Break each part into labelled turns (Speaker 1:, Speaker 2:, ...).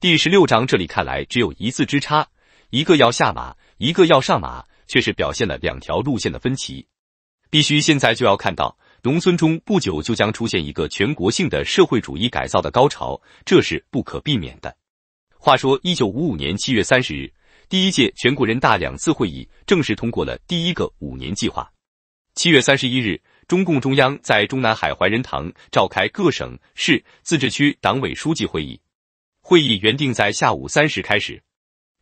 Speaker 1: 第十六章，这里看来只有一字之差，一个要下马，一个要上马，却是表现了两条路线的分歧。必须现在就要看到，农村中不久就将出现一个全国性的社会主义改造的高潮，这是不可避免的。话说，一九五五年七月三十日，第一届全国人大两次会议正式通过了第一个五年计划。七月三十一日，中共中央在中南海怀仁堂召开各省、市、自治区党委书记会议。会议原定在下午三时开始。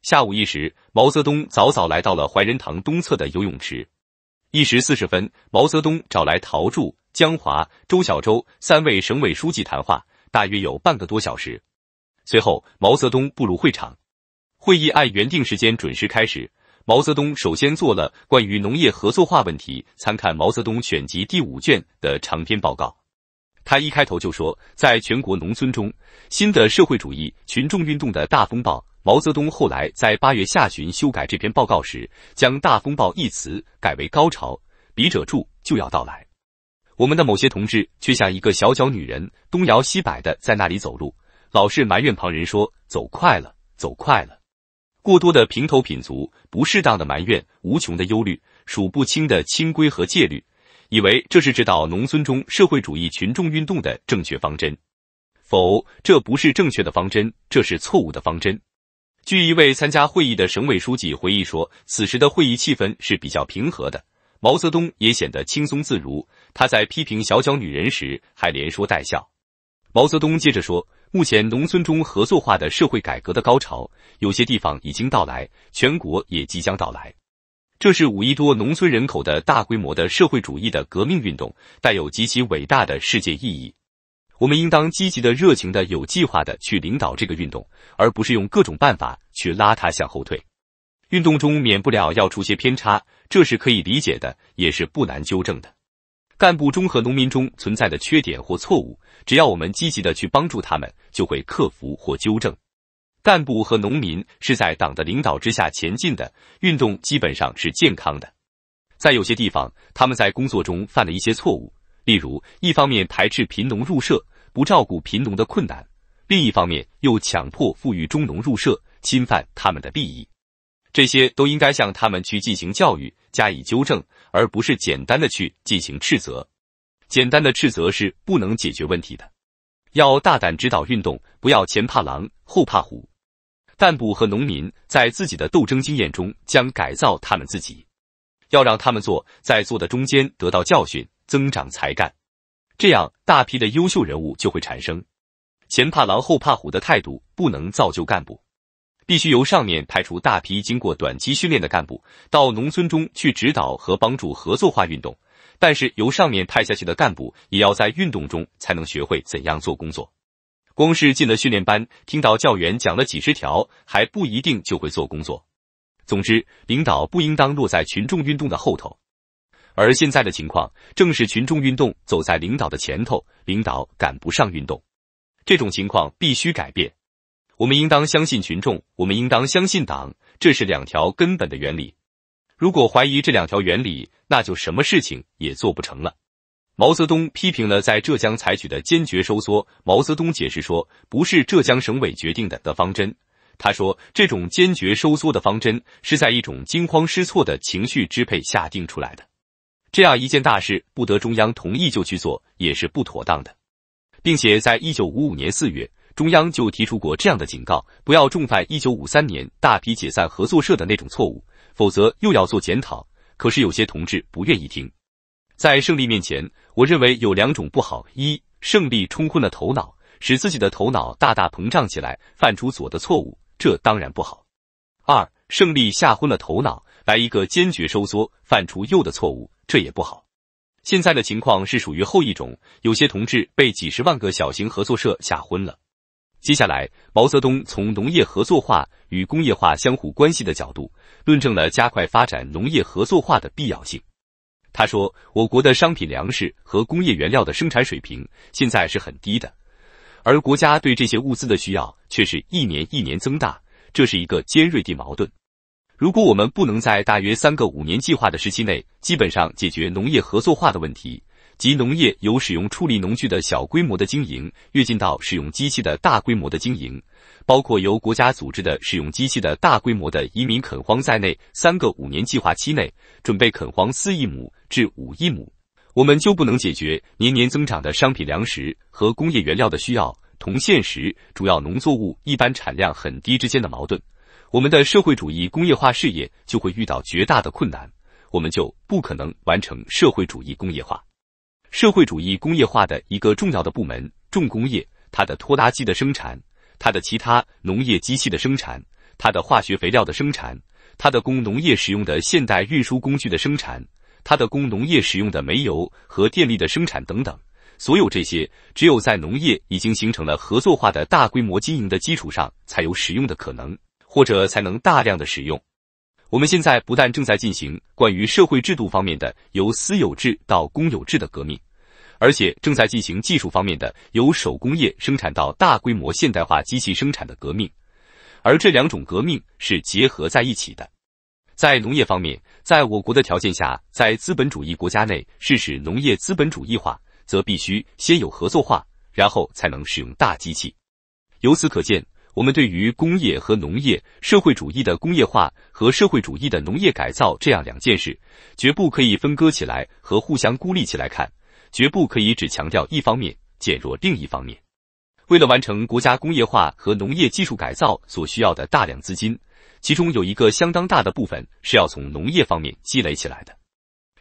Speaker 1: 下午一时，毛泽东早早来到了怀仁堂东侧的游泳池。一时四十分，毛泽东找来陶铸、江华、周小舟三位省委书记谈话，大约有半个多小时。随后，毛泽东步入会场。会议按原定时间准时开始。毛泽东首先做了关于农业合作化问题，参看《毛泽东选集》第五卷的长篇报告。他一开头就说，在全国农村中，新的社会主义群众运动的大风暴。毛泽东后来在八月下旬修改这篇报告时，将“大风暴”一词改为“高潮”。笔者注：就要到来。我们的某些同志却像一个小脚女人，东摇西摆的在那里走路，老是埋怨旁人说：“走快了，走快了。”过多的平头品足，不适当的埋怨，无穷的忧虑，数不清的清规和戒律。以为这是指导农村中社会主义群众运动的正确方针，否，这不是正确的方针，这是错误的方针。据一位参加会议的省委书记回忆说，此时的会议气氛是比较平和的，毛泽东也显得轻松自如。他在批评“小脚女人”时还连说带笑。毛泽东接着说，目前农村中合作化的社会改革的高潮，有些地方已经到来，全国也即将到来。这是五亿多农村人口的大规模的社会主义的革命运动，带有极其伟大的世界意义。我们应当积极的、热情的、有计划的去领导这个运动，而不是用各种办法去拉它向后退。运动中免不了要出些偏差，这是可以理解的，也是不难纠正的。干部中和农民中存在的缺点或错误，只要我们积极的去帮助他们，就会克服或纠正。干部和农民是在党的领导之下前进的，运动基本上是健康的。在有些地方，他们在工作中犯了一些错误，例如，一方面排斥贫农入社，不照顾贫农的困难；另一方面又强迫富裕中农入社，侵犯他们的利益。这些都应该向他们去进行教育，加以纠正，而不是简单的去进行斥责。简单的斥责是不能解决问题的，要大胆指导运动，不要前怕狼后怕虎。干部和农民在自己的斗争经验中将改造他们自己，要让他们做，在做的中间得到教训，增长才干，这样大批的优秀人物就会产生。前怕狼后怕虎的态度不能造就干部，必须由上面派出大批经过短期训练的干部到农村中去指导和帮助合作化运动。但是由上面派下去的干部也要在运动中才能学会怎样做工作。光是进了训练班，听到教员讲了几十条，还不一定就会做工作。总之，领导不应当落在群众运动的后头，而现在的情况正是群众运动走在领导的前头，领导赶不上运动。这种情况必须改变。我们应当相信群众，我们应当相信党，这是两条根本的原理。如果怀疑这两条原理，那就什么事情也做不成了。毛泽东批评了在浙江采取的坚决收缩。毛泽东解释说，不是浙江省委决定的的方针。他说，这种坚决收缩的方针是在一种惊慌失措的情绪支配下定出来的。这样一件大事不得中央同意就去做，也是不妥当的。并且在一九五五年四月，中央就提出过这样的警告：不要重犯一九五三年大批解散合作社的那种错误，否则又要做检讨。可是有些同志不愿意听。在胜利面前，我认为有两种不好：一、胜利冲昏了头脑，使自己的头脑大大膨胀起来，犯出左的错误，这当然不好；二、胜利吓昏了头脑，来一个坚决收缩，犯出右的错误，这也不好。现在的情况是属于后一种，有些同志被几十万个小型合作社吓昏了。接下来，毛泽东从农业合作化与工业化相互关系的角度，论证了加快发展农业合作化的必要性。他说：“我国的商品粮食和工业原料的生产水平现在是很低的，而国家对这些物资的需要却是一年一年增大，这是一个尖锐的矛盾。如果我们不能在大约三个五年计划的时期内，基本上解决农业合作化的问题即农业由使用处理农具的小规模的经营跃进到使用机器的大规模的经营，包括由国家组织的使用机器的大规模的移民垦荒在内，三个五年计划期内准备垦荒四亿亩。”至五亿亩，我们就不能解决年年增长的商品粮食和工业原料的需要同现实主要农作物一般产量很低之间的矛盾，我们的社会主义工业化事业就会遇到绝大的困难，我们就不可能完成社会主义工业化。社会主义工业化的一个重要的部门，重工业，它的拖拉机的生产，它的其他农业机器的生产，它的化学肥料的生产，它的供农业使用的现代运输工具的生产。它的供农业使用的煤油和电力的生产等等，所有这些只有在农业已经形成了合作化的大规模经营的基础上，才有使用的可能，或者才能大量的使用。我们现在不但正在进行关于社会制度方面的由私有制到公有制的革命，而且正在进行技术方面的由手工业生产到大规模现代化机器生产的革命，而这两种革命是结合在一起的。在农业方面，在我国的条件下，在资本主义国家内，是使农业资本主义化，则必须先有合作化，然后才能使用大机器。由此可见，我们对于工业和农业、社会主义的工业化和社会主义的农业改造这样两件事，绝不可以分割起来和互相孤立起来看，绝不可以只强调一方面，减弱另一方面。为了完成国家工业化和农业技术改造所需要的大量资金。其中有一个相当大的部分是要从农业方面积累起来的，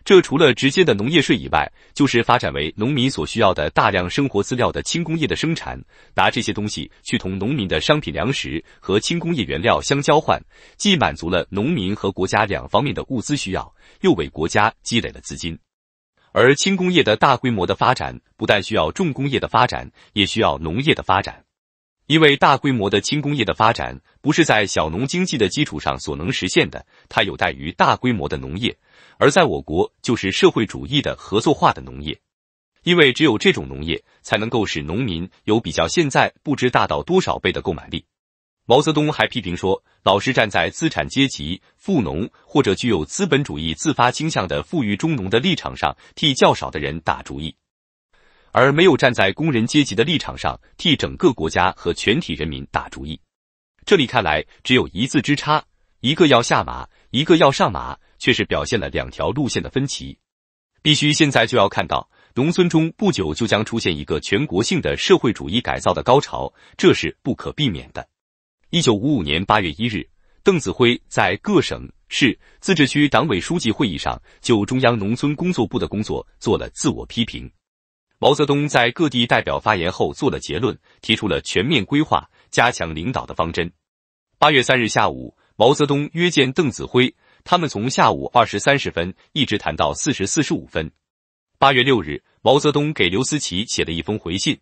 Speaker 1: 这除了直接的农业税以外，就是发展为农民所需要的大量生活资料的轻工业的生产，拿这些东西去同农民的商品粮食和轻工业原料相交换，既满足了农民和国家两方面的物资需要，又为国家积累了资金。而轻工业的大规模的发展，不但需要重工业的发展，也需要农业的发展。因为大规模的轻工业的发展不是在小农经济的基础上所能实现的，它有待于大规模的农业，而在我国就是社会主义的合作化的农业。因为只有这种农业才能够使农民有比较现在不知大到多少倍的购买力。毛泽东还批评说，老是站在资产阶级富农或者具有资本主义自发倾向的富裕中农的立场上，替较少的人打主意。而没有站在工人阶级的立场上替整个国家和全体人民打主意，这里看来只有一字之差，一个要下马，一个要上马，却是表现了两条路线的分歧。必须现在就要看到，农村中不久就将出现一个全国性的社会主义改造的高潮，这是不可避免的。一九五五年八月一日，邓子恢在各省、市、自治区党委书记会议上就中央农村工作部的工作做了自我批评。毛泽东在各地代表发言后做了结论，提出了全面规划、加强领导的方针。八月三日下午，毛泽东约见邓子恢，他们从下午二时三十分一直谈到四时四十五分。八月六日，毛泽东给刘思齐写了一封回信。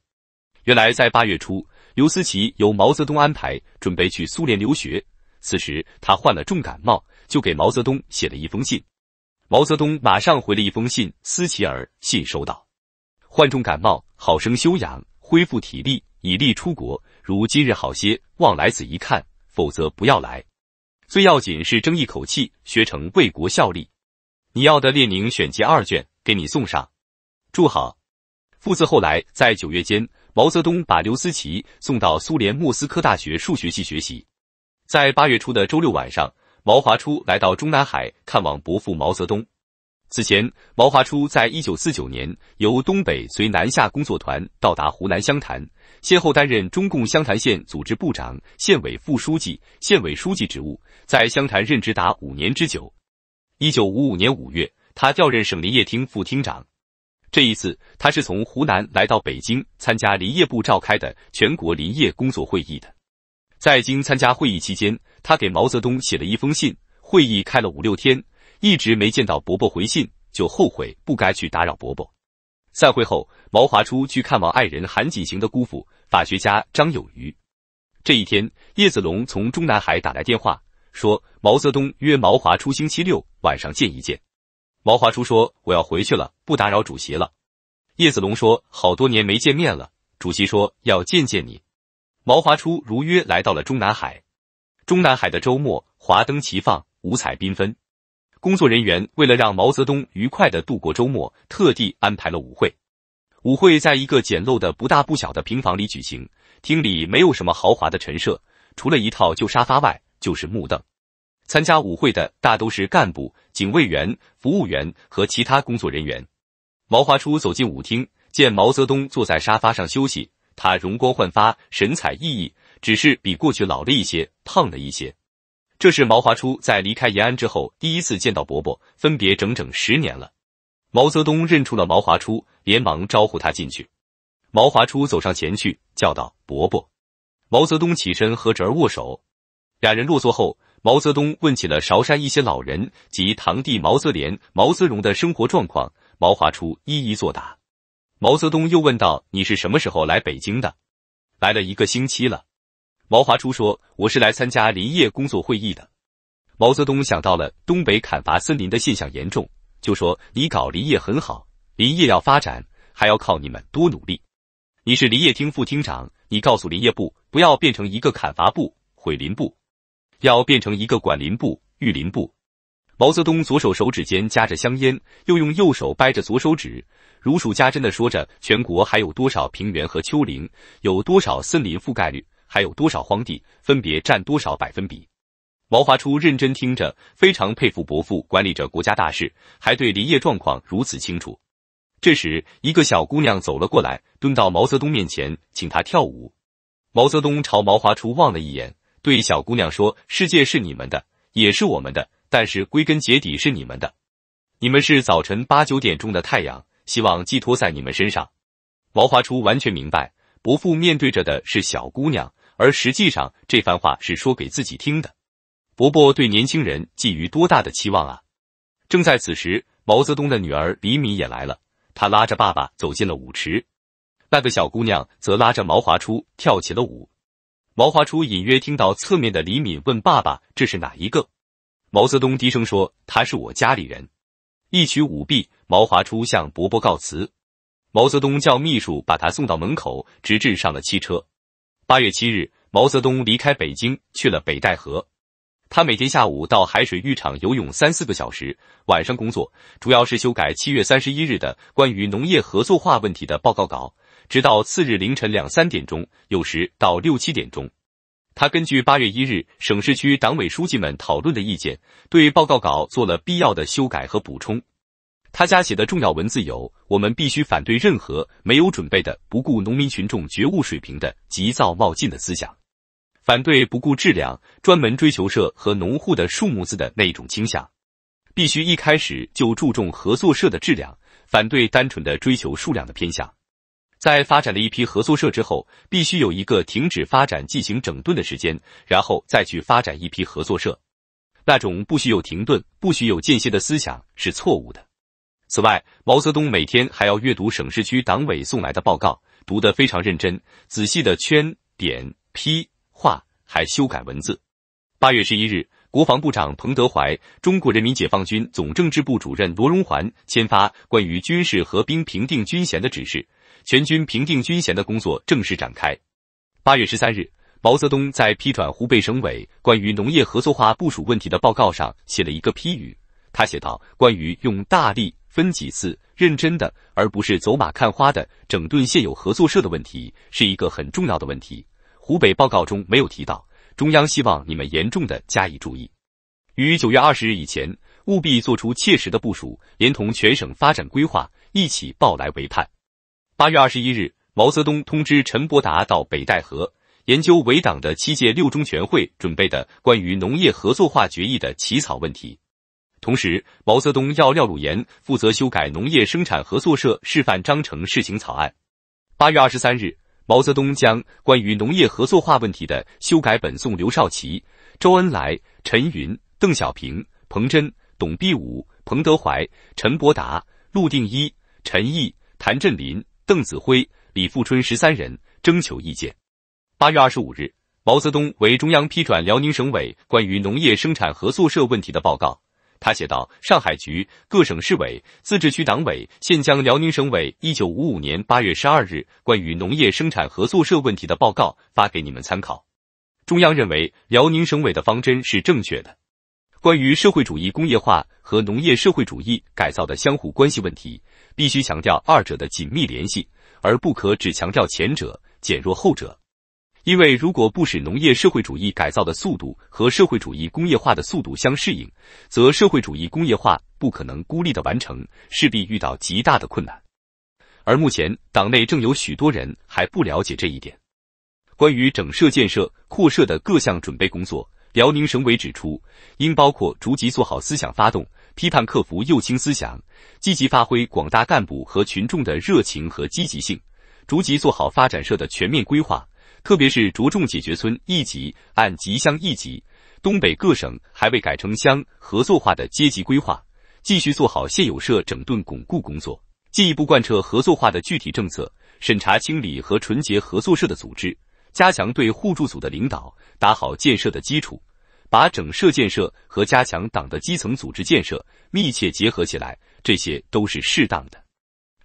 Speaker 1: 原来在八月初，刘思齐由毛泽东安排准备去苏联留学，此时他患了重感冒，就给毛泽东写了一封信。毛泽东马上回了一封信：“思齐儿，信收到。”患重感冒，好生休养，恢复体力，以利出国。如今日好些，望来此一看，否则不要来。最要紧是争一口气，学成为国效力。你要的《列宁选集》二卷，给你送上。祝好。父子后来在九月间，毛泽东把刘思齐送到苏联莫斯科大学数学系学习。在八月初的周六晚上，毛华初来到中南海看望伯父毛泽东。此前，毛华初在一九四九年由东北随南下工作团到达湖南湘潭，先后担任中共湘潭县组织部长、县委副书记、县委书记职务，在湘潭任职达五年之久。一九五五年五月，他调任省林业厅副厅长。这一次，他是从湖南来到北京参加林业部召开的全国林业工作会议的。在京参加会议期间，他给毛泽东写了一封信。会议开了五六天。一直没见到伯伯回信，就后悔不该去打扰伯伯。散会后，毛华初去看望爱人韩锦行的姑父，法学家张有余。这一天，叶子龙从中南海打来电话，说毛泽东约毛华初星期六晚上见一见。毛华初说：“我要回去了，不打扰主席了。”叶子龙说：“好多年没见面了，主席说要见见你。”毛华初如约来到了中南海。中南海的周末，华灯齐放，五彩缤纷。工作人员为了让毛泽东愉快的度过周末，特地安排了舞会。舞会在一个简陋的不大不小的平房里举行，厅里没有什么豪华的陈设，除了一套旧沙发外就是木凳。参加舞会的大都是干部、警卫员、服务员和其他工作人员。毛华初走进舞厅，见毛泽东坐在沙发上休息，他容光焕发，神采奕奕，只是比过去老了一些，胖了一些。这是毛华初在离开延安之后第一次见到伯伯，分别整整十年了。毛泽东认出了毛华初，连忙招呼他进去。毛华初走上前去，叫道：“伯伯！”毛泽东起身和侄儿握手。俩人落座后，毛泽东问起了韶山一些老人及堂弟毛泽连、毛泽荣的生活状况，毛华初一一作答。毛泽东又问道：“你是什么时候来北京的？”“来了一个星期了。”毛华初说：“我是来参加林业工作会议的。”毛泽东想到了东北砍伐森林的现象严重，就说：“你搞林业很好，林业要发展，还要靠你们多努力。你是林业厅副厅长，你告诉林业部，不要变成一个砍伐部、毁林部，要变成一个管林部、育林部。”毛泽东左手手指间夹着香烟，又用右手掰着左手指，如数家珍地说着：“全国还有多少平原和丘陵，有多少森林覆盖率？”还有多少荒地，分别占多少百分比？毛华初认真听着，非常佩服伯父管理着国家大事，还对林业状况如此清楚。这时，一个小姑娘走了过来，蹲到毛泽东面前，请他跳舞。毛泽东朝毛华初望了一眼，对小姑娘说：“世界是你们的，也是我们的，但是归根结底是你们的。你们是早晨八九点钟的太阳，希望寄托在你们身上。”毛华初完全明白，伯父面对着的是小姑娘。而实际上，这番话是说给自己听的。伯伯对年轻人寄予多大的期望啊！正在此时，毛泽东的女儿李敏也来了，她拉着爸爸走进了舞池。那个小姑娘则拉着毛华初跳起了舞。毛华初隐约听到侧面的李敏问爸爸：“这是哪一个？”毛泽东低声说：“他是我家里人。”一曲舞毕，毛华初向伯伯告辞。毛泽东叫秘书把他送到门口，直至上了汽车。八月七日，毛泽东离开北京去了北戴河。他每天下午到海水浴场游泳三四个小时，晚上工作，主要是修改七月三十一日的关于农业合作化问题的报告稿，直到次日凌晨两三点钟，有时到六七点钟。他根据八月一日省市区党委书记们讨论的意见，对报告稿做了必要的修改和补充。他家写的重要文字有：我们必须反对任何没有准备的、不顾农民群众觉悟水平的急躁冒进的思想，反对不顾质量专门追求社和农户的数目字的那一种倾向。必须一开始就注重合作社的质量，反对单纯的追求数量的偏向。在发展了一批合作社之后，必须有一个停止发展、进行整顿的时间，然后再去发展一批合作社。那种不许有停顿、不许有间歇的思想是错误的。此外，毛泽东每天还要阅读省市区党委送来的报告，读得非常认真，仔细的圈点批画，还修改文字。八月十一日，国防部长彭德怀、中国人民解放军总政治部主任罗荣桓签发关于军事和兵评定军衔的指示，全军评定军衔的工作正式展开。八月十三日，毛泽东在批转湖北省委关于农业合作化部署问题的报告上写了一个批语，他写道：“关于用大力。”分几次认真的，而不是走马看花的整顿现有合作社的问题，是一个很重要的问题。湖北报告中没有提到，中央希望你们严重的加以注意。于九月二十日以前，务必做出切实的部署，连同全省发展规划一起报来为盼。八月二十一日，毛泽东通知陈伯达到北戴河研究为党的七届六中全会准备的关于农业合作化决议的起草问题。同时，毛泽东要廖汝言负责修改《农业生产合作社示范章程》试行草案。八月二十三日，毛泽东将《关于农业合作化问题的修改本》送刘少奇、周恩来、陈云、邓小平、彭真、董必武、彭德怀、陈伯达、陆定一、陈毅、谭震林、邓子恢、李富春十三人征求意见。八月二十五日，毛泽东为中央批转辽宁省委关于农业生产合作社问题的报告。他写道：“上海局、各省市委、自治区党委现将辽宁省委一九五五年八月十二日关于农业生产合作社问题的报告发给你们参考。中央认为辽宁省委的方针是正确的。关于社会主义工业化和农业社会主义改造的相互关系问题，必须强调二者的紧密联系，而不可只强调前者，减弱后者。”因为如果不使农业社会主义改造的速度和社会主义工业化的速度相适应，则社会主义工业化不可能孤立的完成，势必遇到极大的困难。而目前党内正有许多人还不了解这一点。关于整社、建设、扩社的各项准备工作，辽宁省委指出，应包括逐级做好思想发动，批判克服右倾思想，积极发挥广大干部和群众的热情和积极性，逐级做好发展社的全面规划。特别是着重解决村一级、按级乡一级，东北各省还未改成乡合作化的阶级规划，继续做好现有社整顿巩固工作，进一步贯彻合作化的具体政策，审查清理和纯洁合作社的组织，加强对互助组的领导，打好建设的基础，把整社建设和加强党的基层组织建设密切结合起来，这些都是适当的。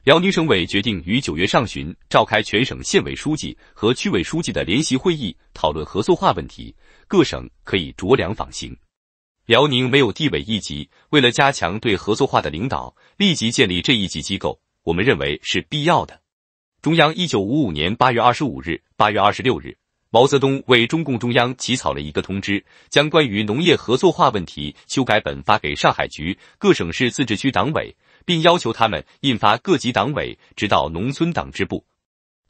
Speaker 1: 辽宁省委决定于九月上旬召开全省县委书记和区委书记的联席会议，讨论合作化问题。各省可以酌量仿行。辽宁没有地委一级，为了加强对合作化的领导，立即建立这一级机构。我们认为是必要的。中央一九五五年八月二十五日、八月二十六日，毛泽东为中共中央起草了一个通知，将《关于农业合作化问题》修改本发给上海局、各省市自治区党委。并要求他们印发各级党委指导农村党支部。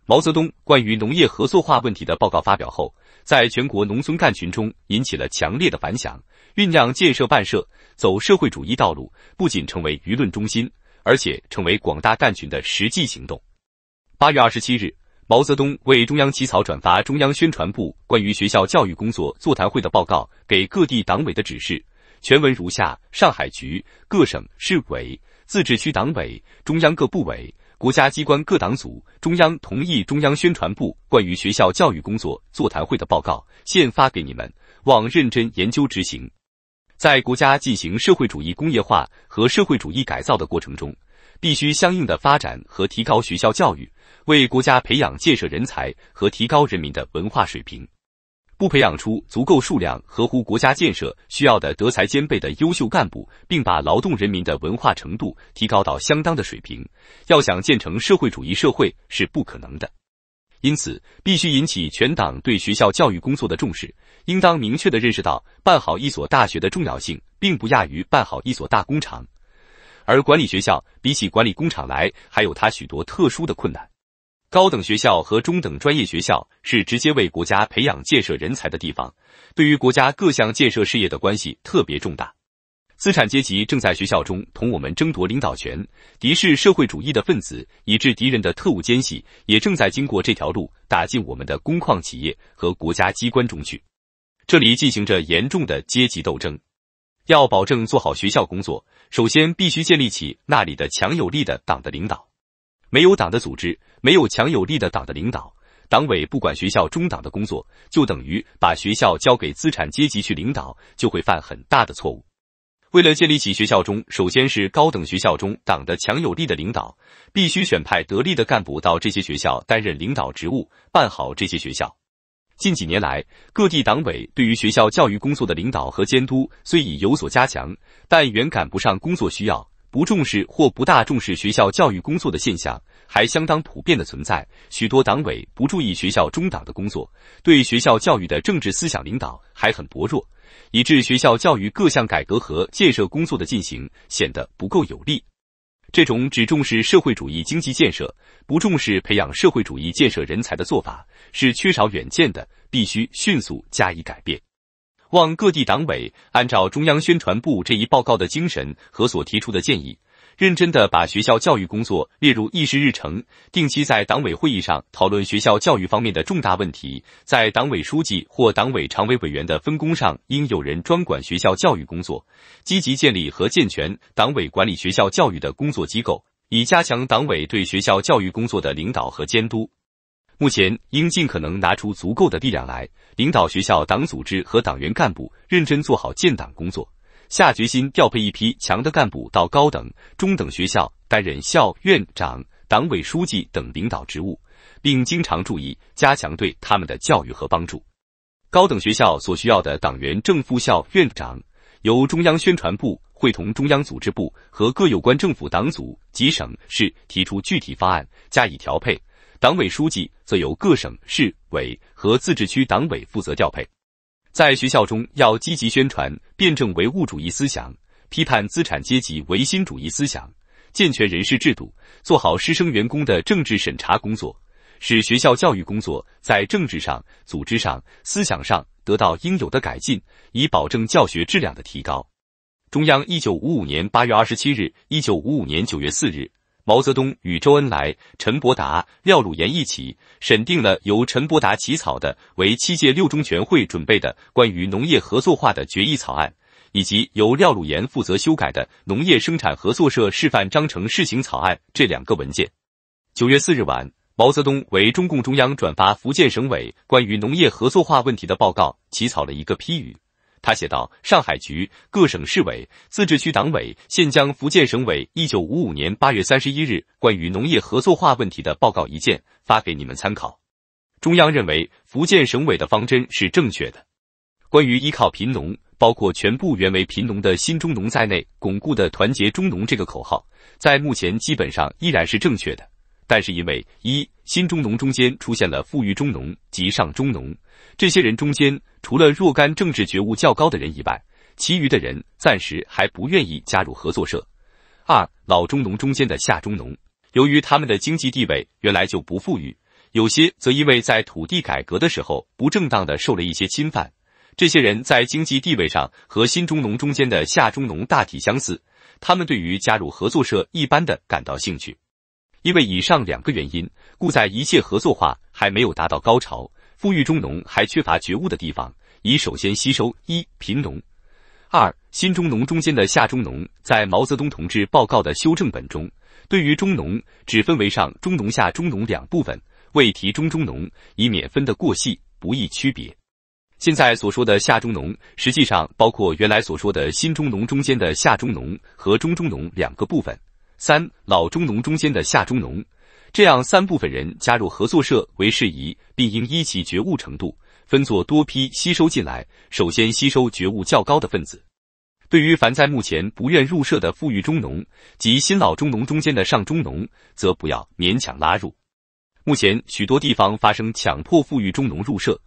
Speaker 1: 毛泽东关于农业合作化问题的报告发表后，在全国农村干群中引起了强烈的反响，酝酿建设办社走社会主义道路不仅成为舆论中心，而且成为广大干群的实际行动。八月二十七日，毛泽东为中央起草转发中央宣传部关于学校教育工作座谈会的报告给各地党委的指示，全文如下：上海局、各省市委。自治区党委、中央各部委、国家机关各党组，中央同意中央宣传部关于学校教育工作座谈会的报告，现发给你们，望认真研究执行。在国家进行社会主义工业化和社会主义改造的过程中，必须相应的发展和提高学校教育，为国家培养建设人才和提高人民的文化水平。不培养出足够数量合乎国家建设需要的德才兼备的优秀干部，并把劳动人民的文化程度提高到相当的水平，要想建成社会主义社会是不可能的。因此，必须引起全党对学校教育工作的重视，应当明确的认识到办好一所大学的重要性，并不亚于办好一所大工厂。而管理学校，比起管理工厂来，还有它许多特殊的困难。高等学校和中等专业学校是直接为国家培养建设人才的地方，对于国家各项建设事业的关系特别重大。资产阶级正在学校中同我们争夺领导权，敌视社会主义的分子，以致敌人的特务奸细也正在经过这条路打进我们的工矿企业和国家机关中去。这里进行着严重的阶级斗争。要保证做好学校工作，首先必须建立起那里的强有力的党的领导。没有党的组织。没有强有力的党的领导，党委不管学校中党的工作，就等于把学校交给资产阶级去领导，就会犯很大的错误。为了建立起学校中，首先是高等学校中党的强有力的领导，必须选派得力的干部到这些学校担任领导职务，办好这些学校。近几年来，各地党委对于学校教育工作的领导和监督虽已有所加强，但远赶不上工作需要，不重视或不大重视学校教育工作的现象。还相当普遍的存在，许多党委不注意学校中党的工作，对学校教育的政治思想领导还很薄弱，以致学校教育各项改革和建设工作的进行显得不够有力。这种只重视社会主义经济建设，不重视培养社会主义建设人才的做法是缺少远见的，必须迅速加以改变。望各地党委按照中央宣传部这一报告的精神和所提出的建议。认真地把学校教育工作列入议事日程，定期在党委会议上讨论学校教育方面的重大问题。在党委书记或党委常委委员的分工上，应有人专管学校教育工作。积极建立和健全党委管理学校教育的工作机构，以加强党委对学校教育工作的领导和监督。目前，应尽可能拿出足够的力量来领导学校党组织和党员干部，认真做好建党工作。下决心调配一批强的干部到高等、中等学校担任校院长、党委书记等领导职务，并经常注意加强对他们的教育和帮助。高等学校所需要的党员正副校院长，由中央宣传部会同中央组织部和各有关政府党组及省市提出具体方案加以调配；党委书记则由各省市委和自治区党委负责调配。在学校中，要积极宣传辩证唯物主义思想，批判资产阶级唯心主义思想，健全人事制度，做好师生员工的政治审查工作，使学校教育工作在政治上、组织上、思想上得到应有的改进，以保证教学质量的提高。中央一九五五年八月二十七日，一九五五年九月四日。毛泽东与周恩来、陈伯达、廖鲁炎一起审定了由陈伯达起草的为七届六中全会准备的关于农业合作化的决议草案，以及由廖鲁炎负责修改的农业生产合作社示范章程试行草案这两个文件。九月四日晚，毛泽东为中共中央转发福建省委关于农业合作化问题的报告起草了一个批语。他写道：“上海局、各省市委、自治区党委现将福建省委一九五五年八月三十一日关于农业合作化问题的报告一件发给你们参考。中央认为福建省委的方针是正确的。关于依靠贫农，包括全部原为贫农的新中农在内，巩固的团结中农这个口号，在目前基本上依然是正确的。但是因为一新中农中间出现了富裕中农及上中农，这些人中间。”除了若干政治觉悟较高的人以外，其余的人暂时还不愿意加入合作社。二老中农中间的下中农，由于他们的经济地位原来就不富裕，有些则因为在土地改革的时候不正当的受了一些侵犯，这些人在经济地位上和新中农中间的下中农大体相似，他们对于加入合作社一般的感到兴趣。因为以上两个原因，故在一切合作化还没有达到高潮。富裕中农还缺乏觉悟的地方，以首先吸收一贫农、二新中农中间的下中农。在毛泽东同志报告的修正本中，对于中农只分为上中农、下中农两部分，未提中中农，以免分得过细，不易区别。现在所说的下中农，实际上包括原来所说的新中农中间的下中农和中中农两个部分。三老中农中间的下中农。这样，三部分人加入合作社为适宜，并应依其觉悟程度分作多批吸收进来。首先吸收觉悟较高的分子。对于凡在目前不愿入社的富裕中农及新老中农中间的上中农，则不要勉强拉入。目前许多地方发生强迫富裕中农入社，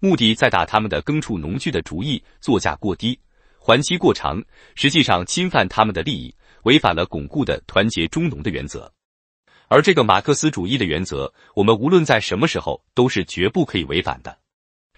Speaker 1: 目的在打他们的耕畜农具的主意，作价过低，还期过长，实际上侵犯他们的利益，违反了巩固的团结中农的原则。而这个马克思主义的原则，我们无论在什么时候都是绝不可以违反的。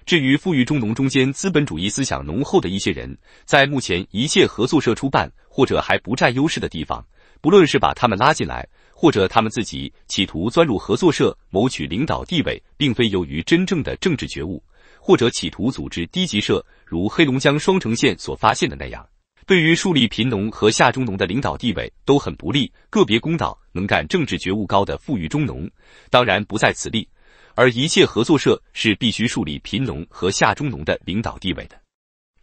Speaker 1: 至于富裕中农中间资本主义思想浓厚的一些人，在目前一切合作社出办或者还不占优势的地方，不论是把他们拉进来，或者他们自己企图钻入合作社谋取领导地位，并非由于真正的政治觉悟，或者企图组织低级社，如黑龙江双城县所发现的那样。对于树立贫农和下中农的领导地位都很不利，个别公道、能干、政治觉悟高的富裕中农当然不在此例，而一切合作社是必须树立贫农和下中农的领导地位的。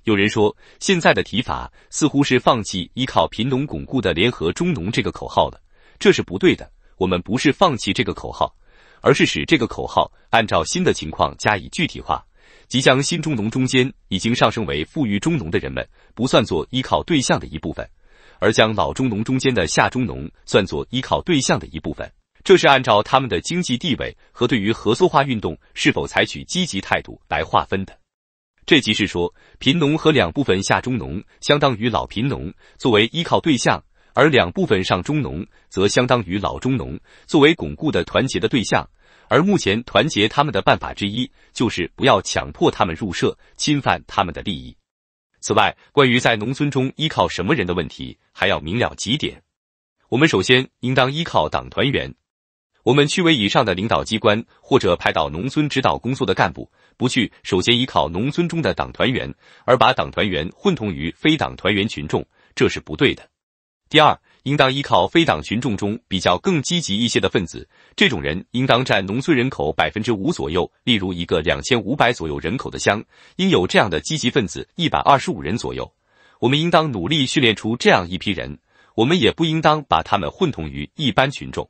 Speaker 1: 有人说，现在的提法似乎是放弃依靠贫农巩固的联合中农这个口号了，这是不对的。我们不是放弃这个口号，而是使这个口号按照新的情况加以具体化。即将新中农中间已经上升为富裕中农的人们不算作依靠对象的一部分，而将老中农中间的下中农算作依靠对象的一部分。这是按照他们的经济地位和对于合作化运动是否采取积极态度来划分的。这即是说，贫农和两部分下中农相当于老贫农作为依靠对象，而两部分上中农则相当于老中农作为巩固的团结的对象。而目前团结他们的办法之一，就是不要强迫他们入社，侵犯他们的利益。此外，关于在农村中依靠什么人的问题，还要明了几点。我们首先应当依靠党团员。我们区委以上的领导机关或者派到农村指导工作的干部，不去首先依靠农村中的党团员，而把党团员混同于非党团员群众，这是不对的。第二，应当依靠非党群众中比较更积极一些的分子，这种人应当占农村人口百分之五左右。例如，一个两千五百左右人口的乡，应有这样的积极分子一百二十五人左右。我们应当努力训练出这样一批人，我们也不应当把他们混同于一般群众。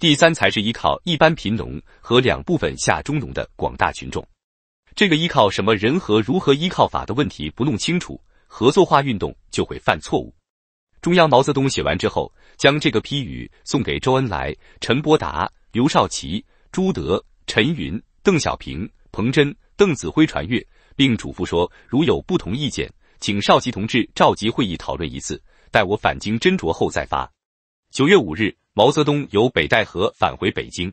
Speaker 1: 第三，才是依靠一般贫农和两部分下中农的广大群众。这个依靠什么人和如何依靠法的问题不弄清楚，合作化运动就会犯错误。中央毛泽东写完之后，将这个批语送给周恩来、陈伯达、刘少奇、朱德、陈云、邓小平、彭真、邓子恢传阅，并嘱咐说：“如有不同意见，请少奇同志召集会议讨论一次，待我返京斟酌后再发。”九月五日，毛泽东由北戴河返回北京。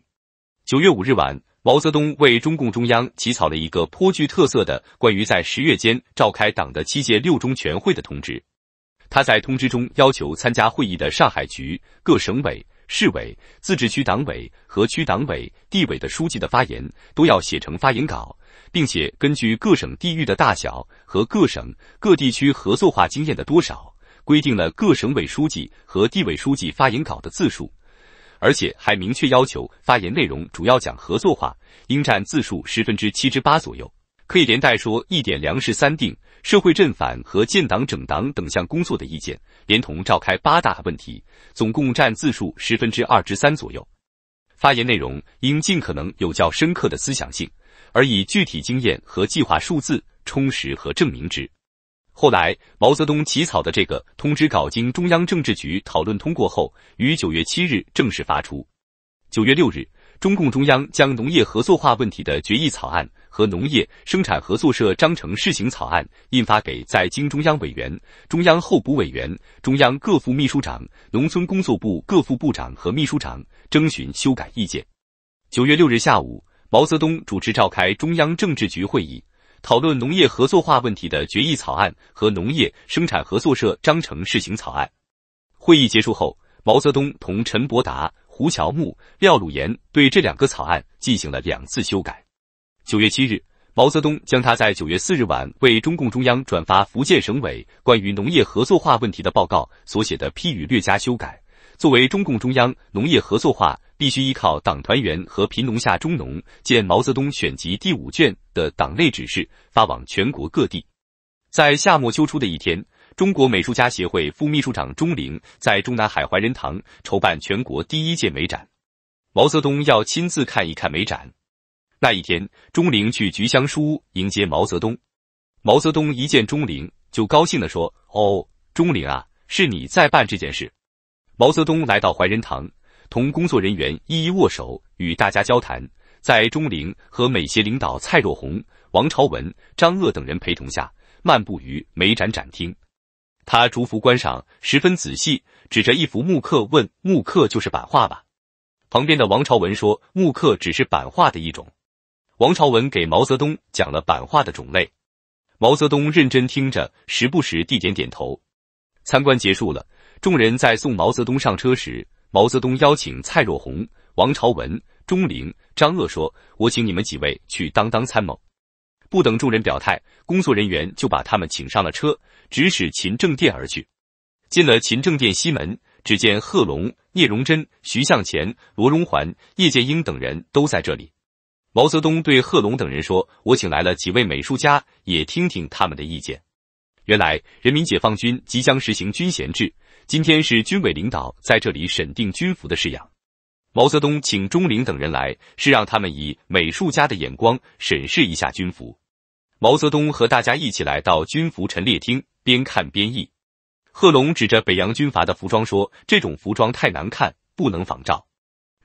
Speaker 1: 九月五日晚，毛泽东为中共中央起草了一个颇具特色的关于在十月间召开党的七届六中全会的通知。他在通知中要求参加会议的上海局各省委、市委、自治区党委和区党委、地委的书记的发言都要写成发言稿，并且根据各省地域的大小和各省各地区合作化经验的多少，规定了各省委书记和地委书记发言稿的字数，而且还明确要求发言内容主要讲合作化，应占字数十分之七至八左右，可以连带说一点粮食三定。社会正反和建党整党等项工作的意见，连同召开八大问题，总共占字数十分之二至三左右。发言内容应尽可能有较深刻的思想性，而以具体经验和计划数字充实和证明之。后来，毛泽东起草的这个通知稿经中央政治局讨论通过后，于九月七日正式发出。九月六日，中共中央将农业合作化问题的决议草案。和农业生产合作社章程试行草案印发给在京中央委员、中央候补委员、中央各副秘书长、农村工作部各副部长和秘书长，征询修改意见。九月六日下午，毛泽东主持召开中央政治局会议，讨论农业合作化问题的决议草案和农业生产合作社章程试行草案。会议结束后，毛泽东同陈伯达、胡乔木、廖鲁言对这两个草案进行了两次修改。九月七日，毛泽东将他在九月四日晚为中共中央转发福建省委关于农业合作化问题的报告所写的批语略加修改，作为中共中央农业合作化必须依靠党团员和贫农下中农，见《毛泽东选集》第五卷的党内指示，发往全国各地。在夏末秋初的一天，中国美术家协会副秘书长钟灵在中南海怀仁堂筹办全国第一届美展，毛泽东要亲自看一看美展。那一天，钟灵去菊香书屋迎接毛泽东。毛泽东一见钟灵，就高兴地说：“哦，钟灵啊，是你在办这件事。”毛泽东来到怀仁堂，同工作人员一一握手，与大家交谈。在钟灵和美协领导蔡若红、王朝文、张鄂等人陪同下，漫步于美展展厅，他逐幅观赏，十分仔细，指着一幅木刻问：“木刻就是版画吧？”旁边的王朝文说：“木刻只是版画的一种。”王朝文给毛泽东讲了版画的种类，毛泽东认真听着，时不时地点点头。参观结束了，众人在送毛泽东上车时，毛泽东邀请蔡若红、王朝文、钟灵、张鄂说：“我请你们几位去当当参谋。”不等众人表态，工作人员就把他们请上了车，直驶勤政殿而去。进了勤政殿西门，只见贺龙、聂荣臻、徐向前、罗荣桓、叶剑英等人都在这里。毛泽东对贺龙等人说：“我请来了几位美术家，也听听他们的意见。”原来，人民解放军即将实行军衔制，今天是军委领导在这里审定军服的式样。毛泽东请钟灵等人来，是让他们以美术家的眼光审视一下军服。毛泽东和大家一起来到军服陈列厅，边看边议。贺龙指着北洋军阀的服装说：“这种服装太难看，不能仿照。”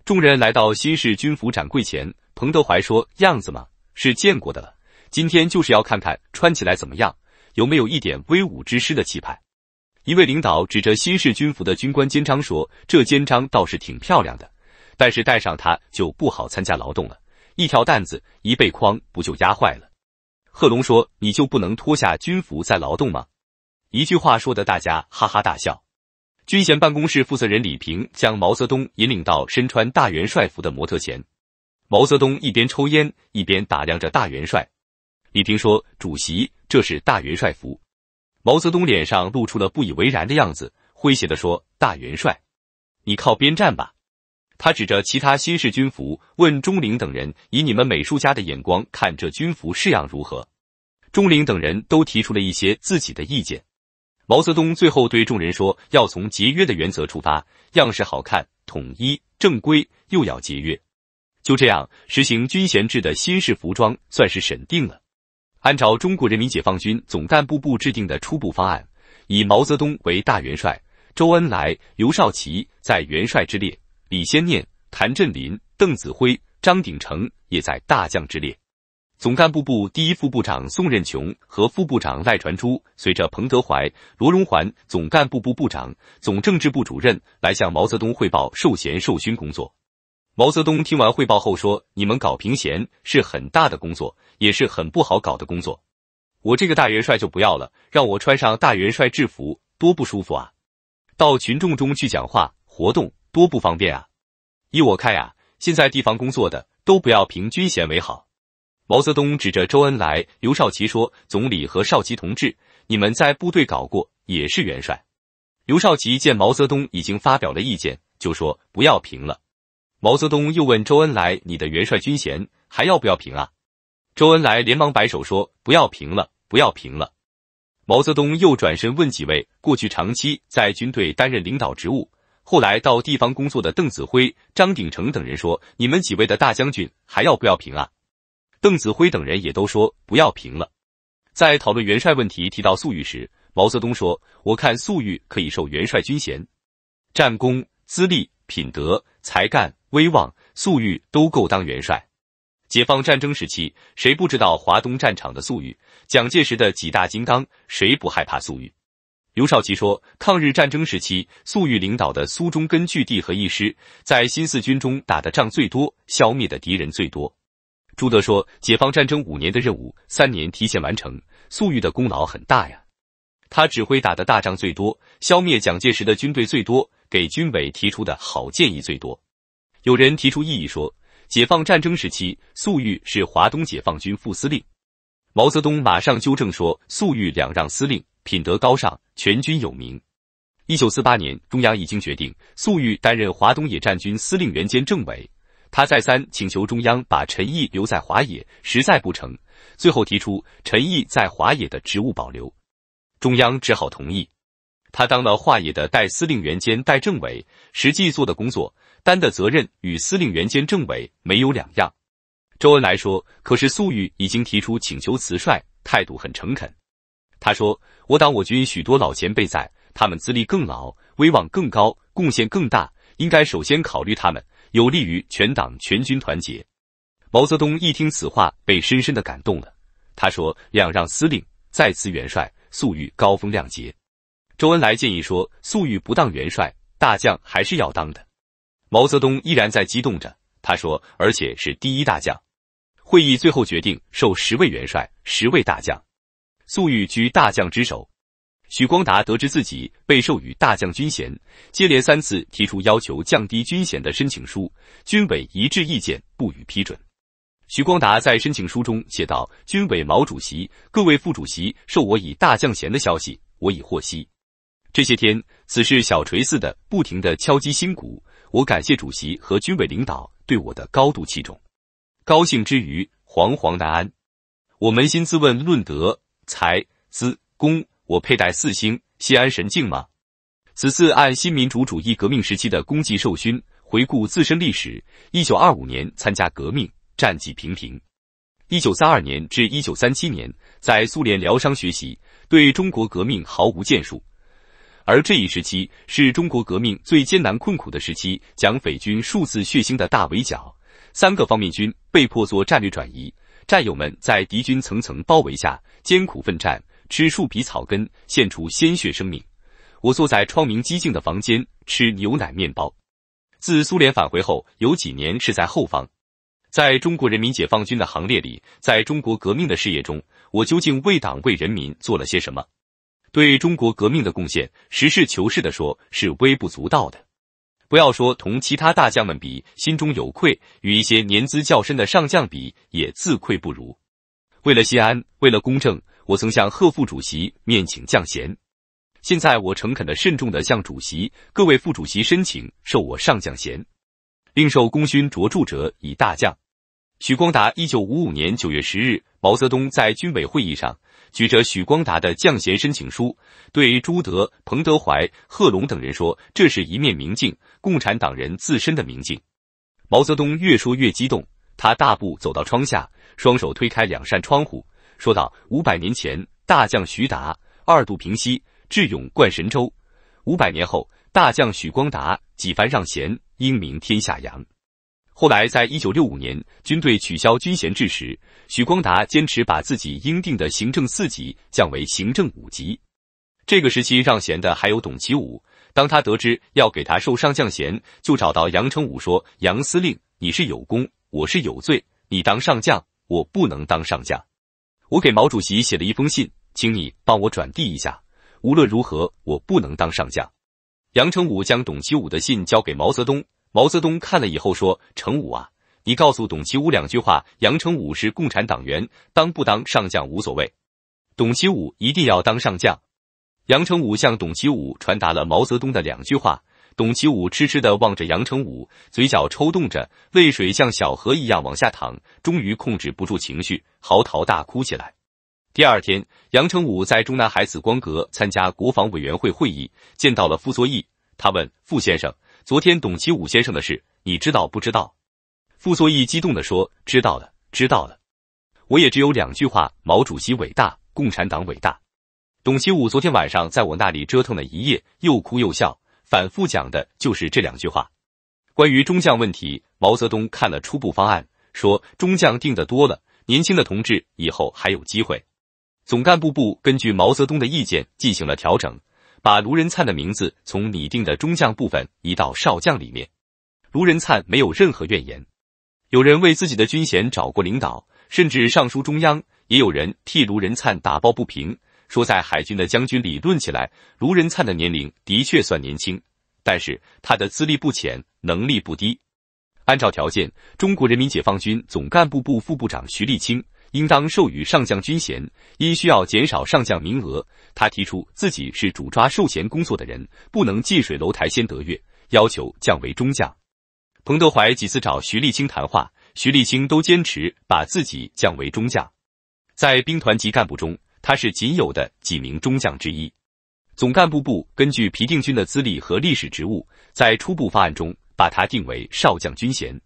Speaker 1: 众人来到新式军服展柜前。彭德怀说：“样子嘛，是见过的了。今天就是要看看穿起来怎么样，有没有一点威武之师的气派。”一位领导指着新式军服的军官肩章说：“这肩章倒是挺漂亮的，但是戴上它就不好参加劳动了。一条担子，一背筐，不就压坏了？”贺龙说：“你就不能脱下军服再劳动吗？”一句话说的大家哈哈大笑。军衔办公室负责人李平将毛泽东引领到身穿大元帅服的模特前。毛泽东一边抽烟，一边打量着大元帅。李平说：“主席，这是大元帅服。”毛泽东脸上露出了不以为然的样子，诙谐地说：“大元帅，你靠边站吧。”他指着其他新式军服，问钟灵等人：“以你们美术家的眼光看，这军服式样如何？”钟灵等人都提出了一些自己的意见。毛泽东最后对众人说：“要从节约的原则出发，样式好看、统一、正规，又要节约。”就这样，实行军衔制的新式服装算是审定了。按照中国人民解放军总干部部制定的初步方案，以毛泽东为大元帅，周恩来、刘少奇在元帅之列，李先念、谭震林、邓子恢、张鼎丞也在大将之列。总干部部第一副部长宋任穷和副部长赖传珠，随着彭德怀、罗荣桓，总干部部部长、总政治部主任来向毛泽东汇报授衔授勋工作。毛泽东听完汇报后说：“你们搞评闲是很大的工作，也是很不好搞的工作。我这个大元帅就不要了，让我穿上大元帅制服，多不舒服啊！到群众中去讲话、活动，多不方便啊！依我看呀，现在地方工作的都不要凭军衔为好。”毛泽东指着周恩来、刘少奇说：“总理和少奇同志，你们在部队搞过，也是元帅。”刘少奇见毛泽东已经发表了意见，就说：“不要评了。”毛泽东又问周恩来：“你的元帅军衔还要不要评啊？”周恩来连忙摆手说：“不要评了，不要评了。”毛泽东又转身问几位过去长期在军队担任领导职务，后来到地方工作的邓子恢、张鼎丞等人说：“你们几位的大将军还要不要评啊？”邓子恢等人也都说：“不要评了。”在讨论元帅问题提到粟裕时，毛泽东说：“我看粟裕可以受元帅军衔，战功、资历、品德、才干。”威望，粟裕都够当元帅。解放战争时期，谁不知道华东战场的粟裕？蒋介石的几大金刚，谁不害怕粟裕？刘少奇说，抗日战争时期，粟裕领导的苏中根据地和一师，在新四军中打的仗最多，消灭的敌人最多。朱德说，解放战争五年的任务，三年提前完成，粟裕的功劳很大呀。他指挥打的大仗最多，消灭蒋介石的军队最多，给军委提出的好建议最多。有人提出异议说，解放战争时期，粟裕是华东解放军副司令。毛泽东马上纠正说，粟裕两让司令，品德高尚，全军有名。一九四八年，中央已经决定粟裕担任华东野战军司令员兼政委，他再三请求中央把陈毅留在华野，实在不成，最后提出陈毅在华野的职务保留，中央只好同意。他当了华野的代司令员兼代政委，实际做的工作、担的责任与司令员兼政委没有两样。周恩来说：“可是粟裕已经提出请求辞帅，态度很诚恳。他说，我党我军许多老前辈在，他们资历更老，威望更高，贡献更大，应该首先考虑他们，有利于全党全军团结。”毛泽东一听此话，被深深的感动了。他说：“两让司令，再辞元帅，粟裕高风亮节。”周恩来建议说：“粟裕不当元帅，大将还是要当的。”毛泽东依然在激动着，他说：“而且是第一大将。”会议最后决定授十位元帅、十位大将，粟裕居大将之首。许光达得知自己被授予大将军衔，接连三次提出要求降低军衔的申请书，军委一致意见不予批准。许光达在申请书中写道：“军委毛主席、各位副主席，授我以大将衔的消息，我已获悉。”这些天，此事小锤似的不停的敲击心鼓，我感谢主席和军委领导对我的高度器重，高兴之余，惶惶难安。我扪心自问：论德、才、资、功，我佩戴四星、西安神静吗？此次按新民主主义革命时期的功绩授勋。回顾自身历史：一九二五年参加革命，战绩平平；一九三二年至一九三七年在苏联疗伤学习，对中国革命毫无建树。而这一时期是中国革命最艰难困苦的时期，蒋匪军数次血腥的大围剿，三个方面军被迫做战略转移，战友们在敌军层层包围下艰苦奋战，吃树皮草根，献出鲜血生命。我坐在窗明几净的房间，吃牛奶面包。自苏联返回后，有几年是在后方，在中国人民解放军的行列里，在中国革命的事业中，我究竟为党为人民做了些什么？对中国革命的贡献，实事求是的说，是微不足道的。不要说同其他大将们比，心中有愧；与一些年资较深的上将比，也自愧不如。为了西安，为了公正，我曾向贺副主席面请将衔。现在我诚恳的、慎重的向主席、各位副主席申请授我上将衔，并受功勋卓著者以大将。许光达，一九五五年九月十日，毛泽东在军委会议上。举着许光达的降衔申请书，对朱德、彭德怀、贺龙等人说：“这是一面明镜，共产党人自身的明镜。”毛泽东越说越激动，他大步走到窗下，双手推开两扇窗户，说道：“五百年前，大将徐达二度平西，智勇冠神州；五百年后，大将许光达几番让贤，英名天下扬。”后来，在一九六五年军队取消军衔制时，许光达坚持把自己应定的行政四级降为行政五级。这个时期让贤的还有董其武。当他得知要给他授上将衔，就找到杨成武说：“杨司令，你是有功，我是有罪。你当上将，我不能当上将。我给毛主席写了一封信，请你帮我转递一下。无论如何，我不能当上将。”杨成武将董其武的信交给毛泽东。毛泽东看了以后说：“程武啊，你告诉董其武两句话。杨成武是共产党员，当不当上将无所谓。董其武一定要当上将。”杨成武向董其武传达了毛泽东的两句话。董其武痴痴地望着杨成武，嘴角抽动着，泪水像小河一样往下淌，终于控制不住情绪，嚎啕大哭起来。第二天，杨成武在中南海紫光阁参加国防委员会会议，见到了傅作义，他问傅先生。昨天董其武先生的事，你知道不知道？傅作义激动地说：“知道了，知道了。我也只有两句话：毛主席伟大，共产党伟大。”董其武昨天晚上在我那里折腾了一夜，又哭又笑，反复讲的就是这两句话。关于中将问题，毛泽东看了初步方案，说中将定的多了，年轻的同志以后还有机会。总干部部根据毛泽东的意见进行了调整。把卢仁灿的名字从拟定的中将部分移到少将里面。卢仁灿没有任何怨言。有人为自己的军衔找过领导，甚至上书中央；也有人替卢仁灿打抱不平，说在海军的将军里论起来，卢仁灿的年龄的确算年轻，但是他的资历不浅，能力不低。按照条件，中国人民解放军总干部部副部长徐立清。应当授予上将军衔，因需要减少上将名额，他提出自己是主抓授衔工作的人，不能近水楼台先得月，要求降为中将。彭德怀几次找徐立清谈话，徐立清都坚持把自己降为中将。在兵团级干部中，他是仅有的几名中将之一。总干部部根据皮定均的资历和历史职务，在初步方案中把他定为少将军衔。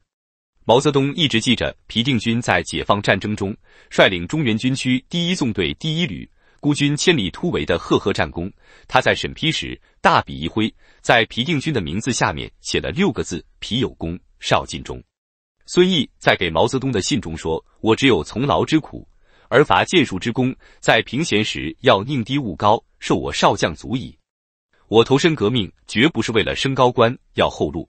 Speaker 1: 毛泽东一直记着皮定均在解放战争中率领中原军区第一纵队第一旅孤军千里突围的赫赫战功。他在审批时大笔一挥，在皮定均的名字下面写了六个字：“皮有功，少尽忠。”孙毅在给毛泽东的信中说：“我只有从劳之苦，而伐建树之功。在平闲时要宁低勿高，受我少将足矣。我投身革命绝不是为了升高官要后路。”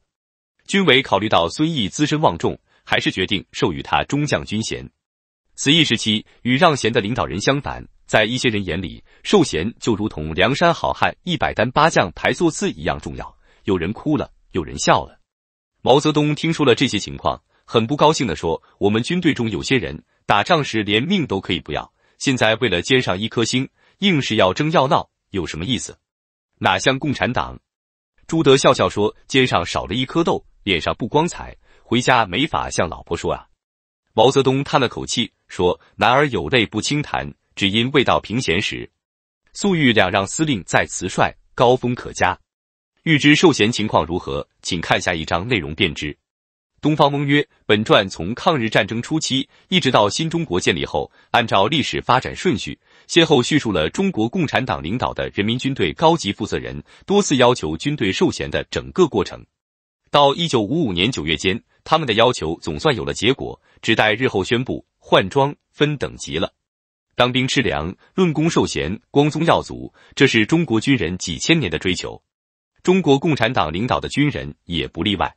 Speaker 1: 军委考虑到孙毅资深望重。还是决定授予他中将军衔。此一时期，与让贤的领导人相反，在一些人眼里，授衔就如同梁山好汉一百单八将排座次一样重要。有人哭了，有人笑了。毛泽东听说了这些情况，很不高兴的说：“我们军队中有些人打仗时连命都可以不要，现在为了肩上一颗星，硬是要争要闹，有什么意思？哪像共产党？”朱德笑笑说：“肩上少了一颗豆，脸上不光彩。”回家没法向老婆说啊，毛泽东叹了口气说：“男儿有泪不轻弹，只因未到平闲时。”粟裕两让司令再辞帅，高风可嘉。欲知授衔情况如何，请看下一章内容便知。东方翁曰：本传从抗日战争初期一直到新中国建立后，按照历史发展顺序，先后叙述了中国共产党领导的人民军队高级负责人多次要求军队授衔的整个过程，到一九五五年九月间。他们的要求总算有了结果，只待日后宣布换装分等级了。当兵吃粮，论功受衔，光宗耀祖，这是中国军人几千年的追求。中国共产党领导的军人也不例外。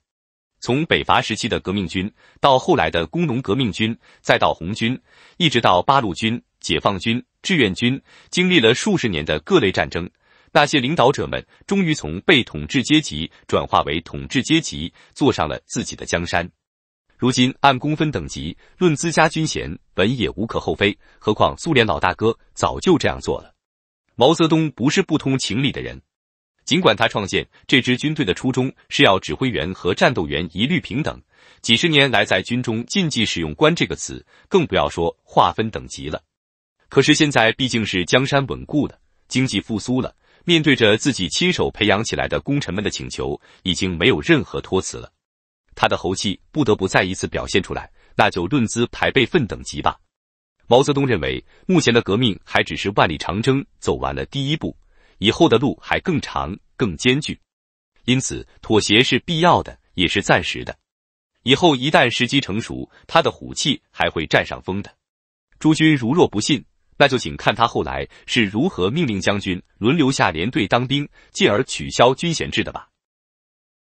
Speaker 1: 从北伐时期的革命军，到后来的工农革命军，再到红军，一直到八路军、解放军、志愿军，经历了数十年的各类战争。那些领导者们终于从被统治阶级转化为统治阶级，坐上了自己的江山。如今按工分等级论资加军衔，本也无可厚非。何况苏联老大哥早就这样做了。毛泽东不是不通情理的人，尽管他创建这支军队的初衷是要指挥员和战斗员一律平等，几十年来在军中禁忌使用“官”这个词，更不要说划分等级了。可是现在毕竟是江山稳固了，经济复苏了。面对着自己亲手培养起来的功臣们的请求，已经没有任何托词了，他的猴气不得不再一次表现出来，那就论资排辈分等级吧。毛泽东认为，目前的革命还只是万里长征走完了第一步，以后的路还更长更艰巨，因此妥协是必要的，也是暂时的。以后一旦时机成熟，他的虎气还会占上风的。诸君如若不信。那就请看他后来是如何命令将军轮流下连队当兵，进而取消军衔制的吧。